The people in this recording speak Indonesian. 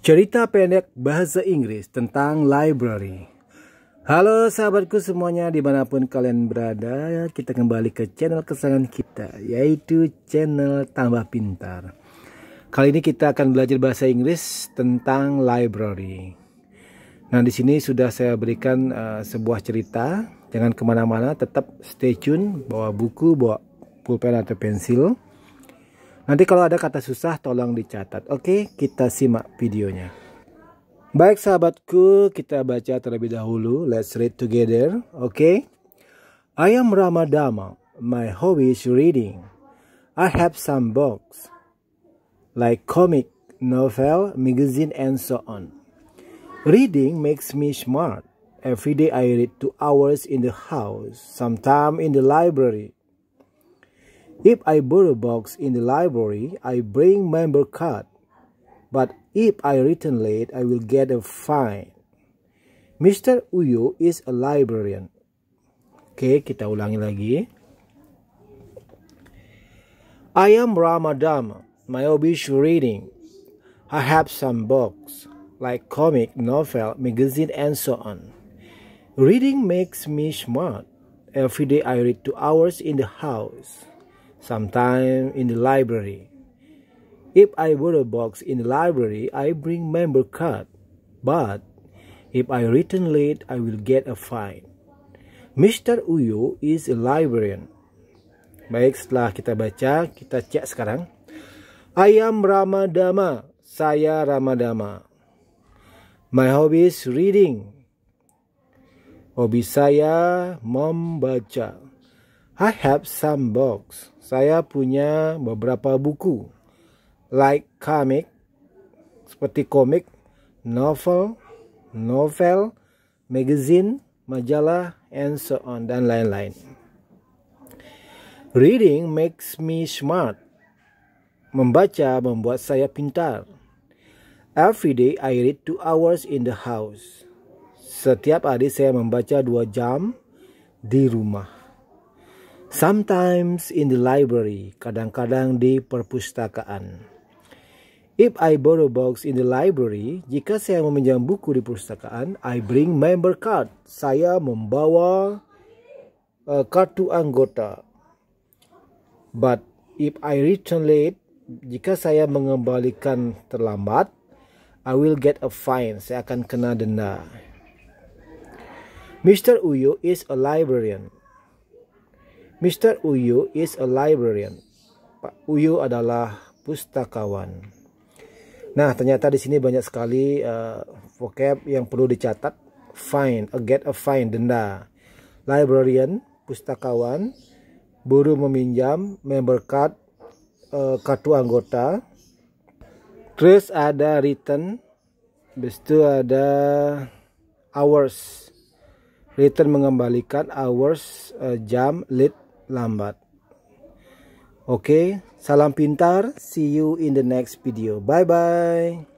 Cerita pendek bahasa Inggris tentang library. Halo sahabatku semuanya dimanapun kalian berada Kita kembali ke channel kesayangan kita Yaitu channel tambah pintar Kali ini kita akan belajar bahasa Inggris tentang library Nah di sini sudah saya berikan uh, sebuah cerita Jangan kemana-mana tetap stay tune Bawa buku, bawa pulpen atau pensil Nanti kalau ada kata susah tolong dicatat. Oke, kita simak videonya. Baik sahabatku, kita baca terlebih dahulu. Let's read together. Oke. Okay? I am Ramadama. My hobby is reading. I have some books like comic, novel, magazine and so on. Reading makes me smart. Every day I read two hours in the house, sometimes in the library. If I borrow books in the library, I bring member card. But if I return late, I will get a fine. Mr. Uyo is a librarian. Okay, kita ulangi lagi. I am Ramadama. My hobby is reading. I have some books like comic, novel, magazine, and so on. Reading makes me smart. Every day I read two hours in the house sometime in the library. If I borrow books in the library, I bring member card, but if I return late, I will get a fine. Mr. Uyo is a librarian. Baik, setelah kita baca, kita cek sekarang. am Ramadama, saya Ramadama. My hobby is reading. Hobi saya membaca. I have some books. Saya punya beberapa buku. Like comic, seperti komik, novel, novel, magazine, majalah, and so on, dan lain-lain. Reading makes me smart. Membaca membuat saya pintar. Every day I read two hours in the house. Setiap hari saya membaca dua jam di rumah. Sometimes in the library, kadang-kadang di perpustakaan. If I borrow books in the library, jika saya meminjam buku di perpustakaan, I bring member card. Saya membawa uh, kartu anggota. But if I return late, jika saya mengembalikan terlambat, I will get a fine. Saya akan kena denda. Mr. Uyo is a librarian. Mr. Uyu is a librarian. Pak Uyu adalah pustakawan. Nah, ternyata di sini banyak sekali uh, vocab yang perlu dicatat. Fine, a uh, get a fine, denda. Librarian, pustakawan, buru meminjam, member card, uh, kartu anggota. Terus ada return, bestu ada hours. Return mengembalikan hours, uh, jam, late lambat. Oke, okay, salam pintar. See you in the next video. Bye-bye.